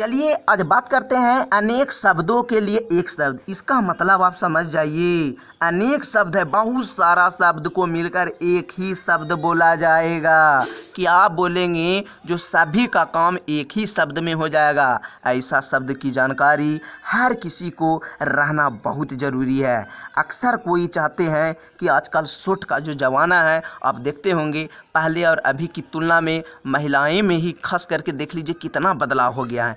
चलिए आज बात करते हैं अनेक शब्दों के लिए एक शब्द इसका मतलब आप समझ जाइए अनेक शब्द है बहुत सारा शब्द को मिलकर एक ही शब्द बोला जाएगा कि आप बोलेंगे जो सभी का काम एक ही शब्द में हो जाएगा ऐसा शब्द की जानकारी हर किसी को रहना बहुत ज़रूरी है अक्सर कोई चाहते हैं कि आजकल सूट का जो जमाना है आप देखते होंगे पहले और अभी की तुलना में महिलाएं में ही खास करके देख लीजिए कितना बदलाव हो गया है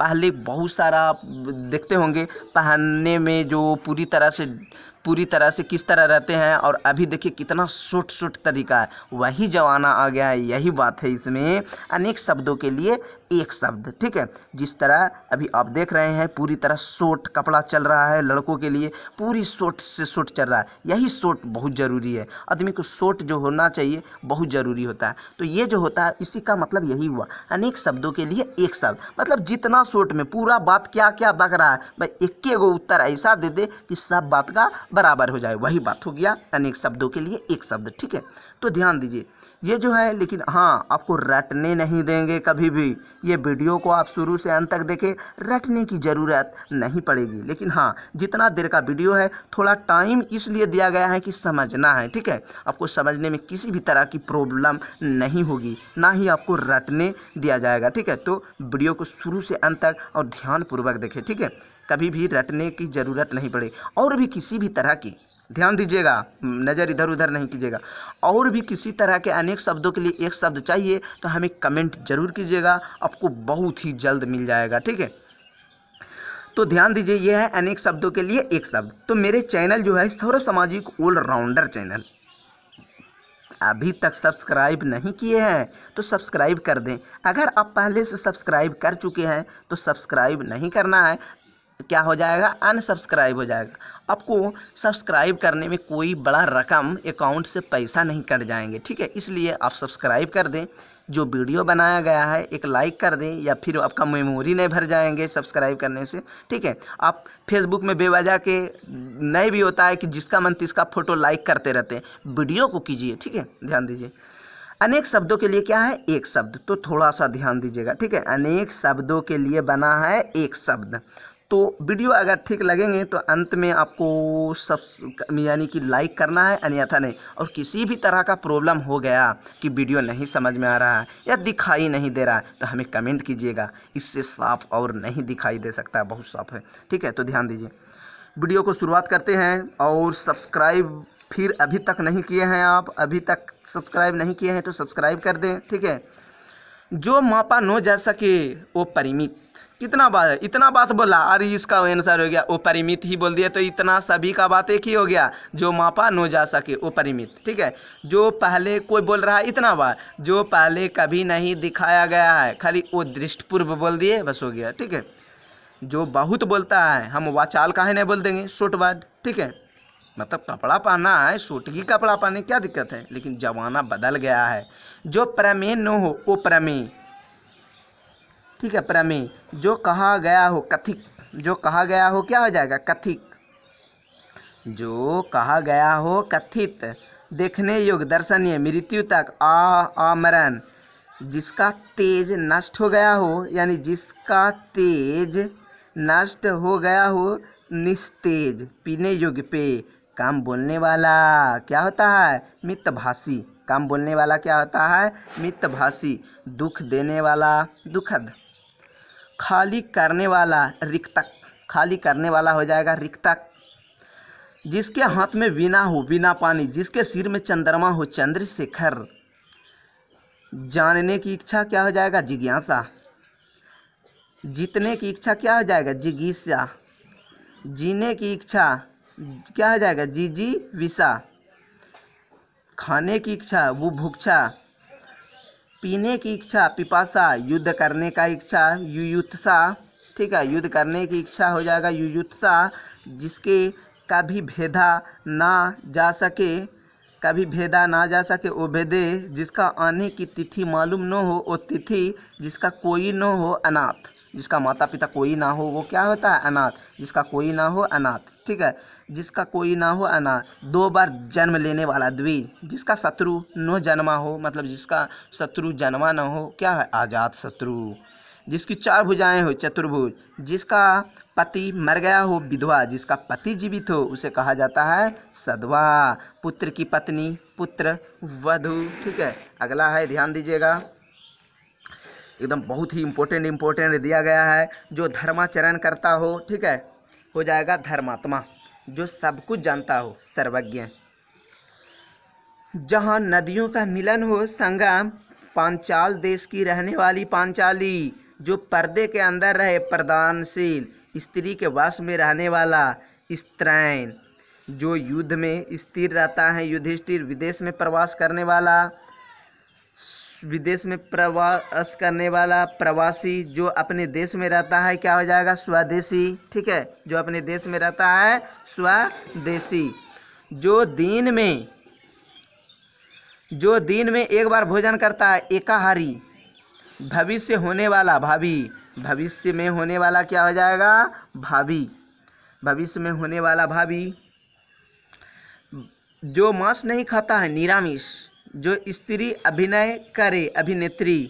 पहले बहुत सारा देखते होंगे पहनने में जो पूरी तरह से पूरी तरह से किस तरह रहते हैं और अभी देखिए कितना सुट सुट तरीका है वही जमाना आ गया है यही बात है इसमें अनेक शब्दों के लिए एक शब्द ठीक है जिस तरह अभी आप देख रहे हैं पूरी तरह सोट कपड़ा चल रहा है लड़कों के लिए पूरी सोट से सोट चल रहा है यही सोट बहुत ज़रूरी है आदमी को सोट जो होना चाहिए बहुत ज़रूरी होता है तो ये जो होता है इसी का मतलब यही हुआ अनेक शब्दों के लिए एक शब्द मतलब जितना शॉर्ट में पूरा बात क्या क्या बक रहा है भाई एक गो उत्तर ऐसा दे दे कि सब बात का बराबर हो जाए वही बात हो गया अनेक शब्दों के लिए एक शब्द ठीक है तो ध्यान दीजिए ये जो है लेकिन हाँ आपको रटने नहीं देंगे कभी भी ये वीडियो को आप शुरू से अंत तक देखें रटने की ज़रूरत नहीं पड़ेगी लेकिन हाँ जितना देर का वीडियो है थोड़ा टाइम इसलिए दिया गया है कि समझना है ठीक है आपको समझने में किसी भी तरह की प्रॉब्लम नहीं होगी ना ही आपको रटने दिया जाएगा ठीक है तो वीडियो को शुरू से अंत तक और ध्यानपूर्वक देखें ठीक है कभी भी रटने की ज़रूरत नहीं पड़े और भी किसी भी तरह की ध्यान दीजिएगा नज़र इधर उधर नहीं कीजिएगा और भी किसी तरह के अनेक शब्दों के लिए एक शब्द चाहिए तो हमें कमेंट जरूर कीजिएगा आपको बहुत ही जल्द मिल जाएगा ठीक है तो ध्यान दीजिए यह है अनेक शब्दों के लिए एक शब्द तो मेरे चैनल जो है सौरभ सामाजिक ऑलराउंडर चैनल अभी तक सब्सक्राइब नहीं किए हैं तो सब्सक्राइब कर दें अगर आप पहले से सब्सक्राइब कर चुके हैं तो सब्सक्राइब नहीं करना है क्या हो जाएगा अनसब्सक्राइब हो जाएगा आपको सब्सक्राइब करने में कोई बड़ा रकम अकाउंट से पैसा नहीं कट जाएंगे ठीक है इसलिए आप सब्सक्राइब कर दें जो वीडियो बनाया गया है एक लाइक कर दें या फिर आपका मेमोरी नहीं भर जाएंगे सब्सक्राइब करने से ठीक है आप फेसबुक में बेवजह के नहीं भी होता है कि जिसका मन तिसका फोटो लाइक करते रहते हैं वीडियो को कीजिए ठीक है ध्यान दीजिए अनेक शब्दों के लिए क्या है एक शब्द तो थोड़ा सा ध्यान दीजिएगा ठीक है अनेक शब्दों के लिए बना है एक शब्द तो वीडियो अगर ठीक लगेंगे तो अंत में आपको सब यानी कि लाइक करना है अन्यथा नहीं और किसी भी तरह का प्रॉब्लम हो गया कि वीडियो नहीं समझ में आ रहा है या दिखाई नहीं दे रहा है तो हमें कमेंट कीजिएगा इससे साफ और नहीं दिखाई दे सकता बहुत साफ है ठीक है तो ध्यान दीजिए वीडियो को शुरुआत करते हैं और सब्सक्राइब फिर अभी तक नहीं किए हैं आप अभी तक सब्सक्राइब नहीं किए हैं तो सब्सक्राइब कर दें ठीक है जो मापा नो जा सके वो परिमित कितना बात है इतना बात बोला अरे इसका आंसर हो गया वो परिमित ही बोल दिया तो इतना सभी का बात एक ही हो गया जो मापा नो जा सके वो परिमित ठीक है जो पहले कोई बोल रहा है इतना बार जो पहले कभी नहीं दिखाया गया है खाली वो दृष्टपूर्व बोल दिए बस हो गया ठीक है जो बहुत बोलता है हम वाचाल का नहीं बोल देंगे शोट वर्ड ठीक है मतलब कपड़ा पहना है सूटगी कपड़ा पहने क्या दिक्कत है लेकिन जमाना बदल गया है जो प्रमेय न हो वो प्रमेय ठीक है प्रमेय जो कहा गया हो कथिक जो कहा गया हो क्या हो जाएगा कथिक जो कहा गया हो कथित देखने योग्य दर्शनीय मृत्यु तक आमरण जिसका तेज नष्ट हो गया हो यानी जिसका तेज नष्ट हो गया हो निस्तेज पीने योग्य पे काम बोलने वाला क्या होता है मित्तभाषी काम बोलने वाला क्या होता है मित्तभाषी दुख देने वाला दुखद खाली करने वाला रिक्तक खाली करने वाला हो जाएगा रिक्तक जिसके हाथ में बिना हो बिना पानी जिसके सिर में चंद्रमा हो चंद्रशेखर जानने की इच्छा क्या हो जाएगा जिज्ञासा जीतने की इच्छा क्या हो जाएगा जिगीसा जीने की इच्छा क्या हो जाएगा जी जी विसा खाने की इच्छा वो भुक्षा पीने की इच्छा पिपासा युद्ध करने का इच्छा युयुत्सा ठीक है युद्ध करने की इच्छा हो जाएगा युयुत्सा जिसके कभी भेदा ना जा सके कभी भेदा ना जा सके वो भेदे जिसका आने की तिथि मालूम न हो वो तिथि जिसका कोई न हो अनाथ जिसका माता पिता कोई ना हो वो क्या होता है अनाथ जिसका कोई ना हो अनाथ ठीक है जिसका कोई ना हो अना दो बार जन्म लेने वाला द्वि जिसका शत्रु न जन्मा हो मतलब जिसका शत्रु जन्मा ना हो क्या है आजाद शत्रु जिसकी चार भुजाएं हो चतुर्भुज जिसका पति मर गया हो विधवा जिसका पति जीवित हो उसे कहा जाता है सदवा पुत्र की पत्नी पुत्र वधु ठीक है अगला है ध्यान दीजिएगा एकदम बहुत ही इम्पोर्टेंट इम्पोर्टेंट दिया गया है जो धर्माचरण करता हो ठीक है हो जाएगा धर्मात्मा जो सब कुछ जानता हो सर्वज्ञ जहाँ नदियों का मिलन हो संगम पांचाल देश की रहने वाली पांचाली जो पर्दे के अंदर रहे प्रदानशील स्त्री के वश में रहने वाला स्त्रैन जो युद्ध में स्थिर रहता है युधिष्ठिर विदेश में प्रवास करने वाला विदेश में प्रवास करने वाला प्रवासी जो अपने देश में रहता है क्या हो जाएगा स्वदेशी ठीक है जो अपने देश में रहता है स्वदेशी जो दिन में जो दिन में एक बार भोजन करता है एकाहारी भविष्य होने वाला भाभी भविष्य में होने वाला क्या हो जाएगा भाभी भविष्य में होने वाला भाभी जो मांस नहीं खाता है निरामिष जो स्त्री अभिनय करे अभिनेत्री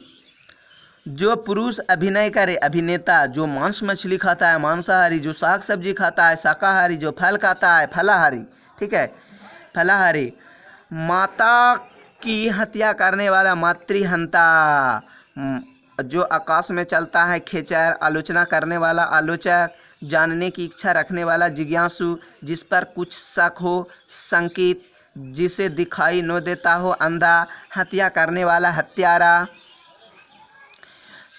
जो पुरुष अभिनय करे अभिनेता जो मांस मछली खाता है मांसाहारी जो साग सब्जी खाता है शाकाहारी जो फल खाता है फलाहारी ठीक है फलाहारी माता की हत्या करने वाला मातृहंता जो आकाश में चलता है खेचर आलोचना करने वाला आलोचक जानने की इच्छा रखने वाला जिज्ञासु जिस पर कुछ शक हो संकेत जिसे दिखाई न देता हो अंधा हत्या करने वाला हत्यारा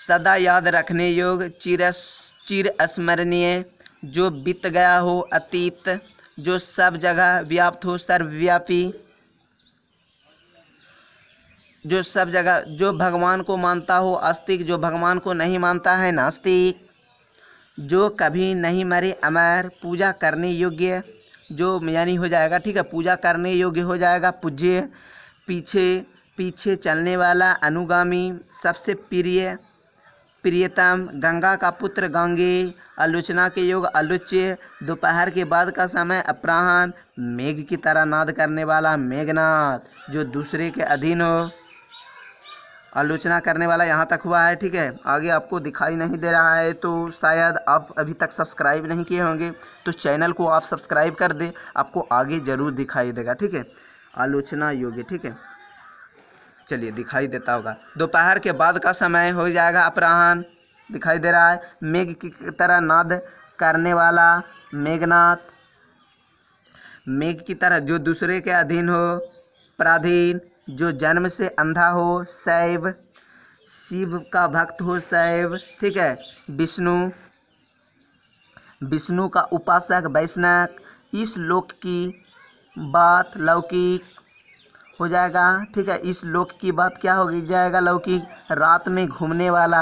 सदा याद रखने योग चिर चिर स्मरणीय जो बीत गया हो अतीत जो सब जगह व्याप्त हो सर्वव्यापी जो सब जगह जो भगवान को मानता हो आस्तिक जो भगवान को नहीं मानता है नास्तिक जो कभी नहीं मरे अमर पूजा करने योग्य जो यानी हो जाएगा ठीक है पूजा करने योग्य हो जाएगा पूज्य पीछे पीछे चलने वाला अनुगामी सबसे प्रिय प्रियतम गंगा का पुत्र गंगे आलोचना के योग आलोच्य दोपहर के बाद का समय अपराहन मेघ की तरह नाद करने वाला मेघनाथ जो दूसरे के अधीन हो आलोचना करने वाला यहाँ तक हुआ है ठीक है आगे आपको दिखाई नहीं दे रहा है तो शायद आप अभी तक सब्सक्राइब नहीं किए होंगे तो चैनल को आप सब्सक्राइब कर दें आपको आगे ज़रूर दिखाई देगा ठीक है आलोचना योग्य ठीक है चलिए दिखाई देता होगा दोपहर के बाद का समय हो जाएगा अपराहन दिखाई दे रहा है मेघ की तरह नाद करने वाला मेघनाथ मेघ की तरह जो दूसरे के अधीन हो पराधीन जो जन्म से अंधा हो शैव शिव का भक्त हो शैव ठीक है विष्णु विष्णु का उपासक वैष्णव इस लोक की बात लौकिक हो जाएगा ठीक है इस लोक की बात क्या हो जाएगा लौकिक रात में घूमने वाला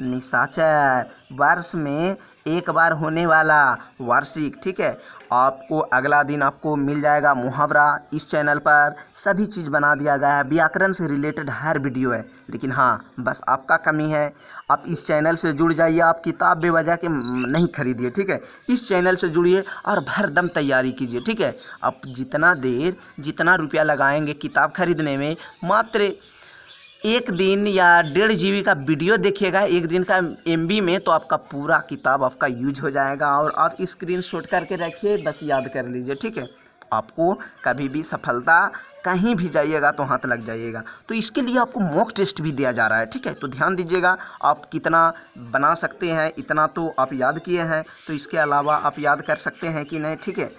निशाचर वर्ष में एक बार होने वाला वार्षिक ठीक है आपको अगला दिन आपको मिल जाएगा मुहावरा इस चैनल पर सभी चीज़ बना दिया गया है व्याकरण से रिलेटेड हर वीडियो है लेकिन हाँ बस आपका कमी है आप इस चैनल से जुड़ जाइए आप किताब बेवजह के नहीं खरीदिए ठीक है इस चैनल से जुड़िए और भरदम तैयारी कीजिए ठीक है आप जितना देर जितना रुपया लगाएंगे किताब खरीदने में मात्र एक दिन या डेढ़ जी का वीडियो देखिएगा एक दिन का एम में तो आपका पूरा किताब आपका यूज हो जाएगा और आप स्क्रीन शॉट करके रखिए बस याद कर लीजिए ठीक है आपको कभी भी सफलता कहीं भी जाइएगा तो हाथ लग जाइएगा तो इसके लिए आपको मॉक टेस्ट भी दिया जा रहा है ठीक है तो ध्यान दीजिएगा आप कितना बना सकते हैं इतना तो आप याद किए हैं तो इसके अलावा आप याद कर सकते हैं कि नहीं ठीक है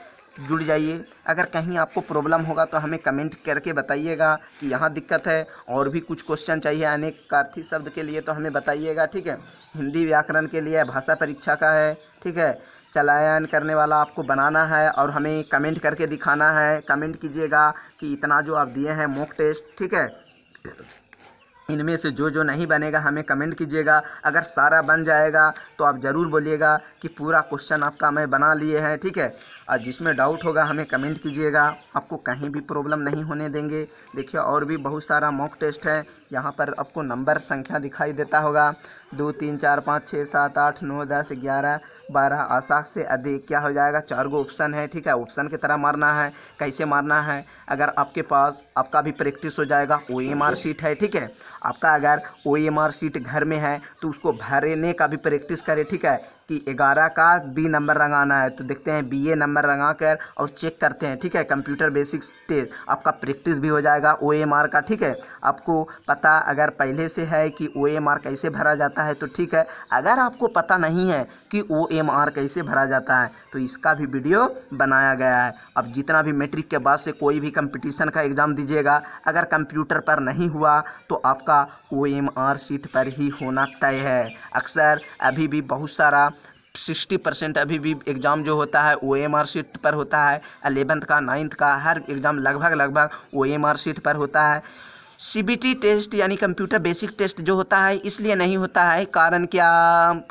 जुड़ जाइए अगर कहीं आपको प्रॉब्लम होगा तो हमें कमेंट करके बताइएगा कि यहाँ दिक्कत है और भी कुछ क्वेश्चन चाहिए अनेक कार्थी शब्द के लिए तो हमें बताइएगा ठीक है हिंदी व्याकरण के लिए भाषा परीक्षा का है ठीक है चलायन करने वाला आपको बनाना है और हमें कमेंट करके दिखाना है कमेंट कीजिएगा कि इतना जो आप दिए हैं मॉक टेस्ट ठीक है इनमें से जो जो नहीं बनेगा हमें कमेंट कीजिएगा अगर सारा बन जाएगा तो आप ज़रूर बोलिएगा कि पूरा क्वेश्चन आपका मैं बना लिए हैं ठीक है और जिसमें डाउट होगा हमें कमेंट कीजिएगा आपको कहीं भी प्रॉब्लम नहीं होने देंगे देखिए और भी बहुत सारा मॉक टेस्ट है यहाँ पर आपको नंबर संख्या दिखाई देता होगा दो तीन चार पाँच छः सात आठ नौ दस ग्यारह बारह आसाख से अधिक क्या हो जाएगा चार गो ऑप्शन है ठीक है ऑप्शन की तरह मारना है कैसे मारना है अगर आपके पास आपका भी प्रैक्टिस हो जाएगा ओ एम आर शीट है ठीक है आपका अगर ओ एम आर शीट घर में है तो उसको भरने का भी प्रैक्टिस करें ठीक है कि ग्यारह का बी नंबर रंगाना है तो देखते हैं बी ए नंबर रंगा कर और चेक करते हैं ठीक है कंप्यूटर बेसिक्स टेस्ट आपका प्रैक्टिस भी हो जाएगा ओ एम आर का ठीक है आपको पता अगर पहले से है कि ओ एम आर कैसे भरा जाता है तो ठीक है अगर आपको पता नहीं है कि ओ एम आर कैसे भरा जाता है तो इसका भी वीडियो बनाया गया है अब जितना भी मेट्रिक के बाद से कोई भी कंपटीशन का एग्ज़ाम दीजिएगा अगर कंप्यूटर पर नहीं हुआ तो आपका ओ एम आर सीट पर ही होना तय है अक्सर अभी भी बहुत सारा सिक्सटी परसेंट अभी भी एग्ज़ाम जो होता है ओ एम आर सीट पर होता है अलेवंथ का नाइन्थ का हर एग्ज़ाम लगभग लगभग ओ एम आर सीट पर होता है टी टेस्ट यानी कंप्यूटर बेसिक टेस्ट जो होता है इसलिए नहीं होता है कारण क्या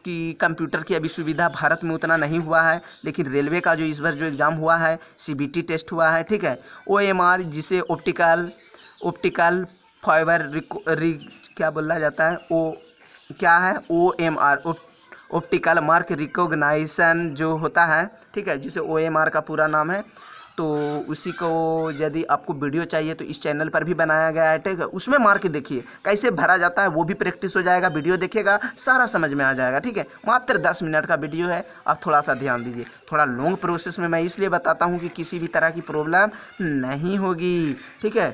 कि कंप्यूटर की अभी सुविधा भारत में उतना नहीं हुआ है लेकिन रेलवे का जो इस बार जो एग्ज़ाम हुआ है टी टेस्ट हुआ है ठीक है आर जिसे ऑप्टिकल ऑप्टिकल फाइबर रिक, रिक क्या बोला जाता है ओ क्या है O M R optical mark recognition जो होता है ठीक है जिसे ओ का पूरा नाम है तो उसी को यदि आपको वीडियो चाहिए तो इस चैनल पर भी बनाया गया है ठीक है उसमें मार्क देखिए कैसे भरा जाता है वो भी प्रैक्टिस हो जाएगा वीडियो देखिएगा सारा समझ में आ जाएगा ठीक है मात्र दस मिनट का वीडियो है आप थोड़ा सा ध्यान दीजिए थोड़ा लॉन्ग प्रोसेस में मैं इसलिए बताता हूँ कि किसी भी तरह की प्रॉब्लम नहीं होगी ठीक है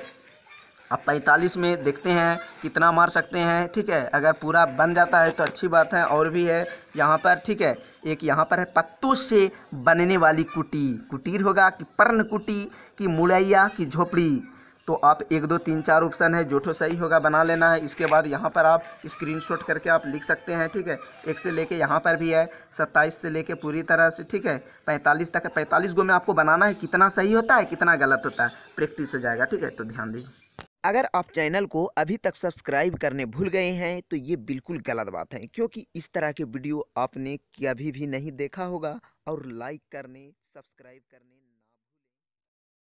अब पैंतालीस में देखते हैं कितना मार सकते हैं ठीक है अगर पूरा बन जाता है तो अच्छी बात है और भी है यहाँ पर ठीक है एक यहाँ पर है पत्तों से बनने वाली कुटी कुटीर होगा कि पर्ण कुटी कि मुड़ैया कि झोपड़ी तो आप एक दो तीन चार ऑप्शन है जोठो सही होगा बना लेना है इसके बाद यहाँ पर आप स्क्रीनशॉट करके आप लिख सकते हैं ठीक है एक से लेके यहाँ पर भी है सत्ताईस से लेके पूरी तरह से ठीक है पैंतालीस तक है पैंतालीस गो में आपको बनाना है कितना सही होता है कितना गलत होता है प्रैक्टिस हो जाएगा ठीक है तो ध्यान दीजिए अगर आप चैनल को अभी तक सब्सक्राइब करने भूल गए हैं तो ये बिल्कुल गलत बात है क्योंकि इस तरह के वीडियो आपने कभी भी नहीं देखा होगा और लाइक करने सब्सक्राइब करने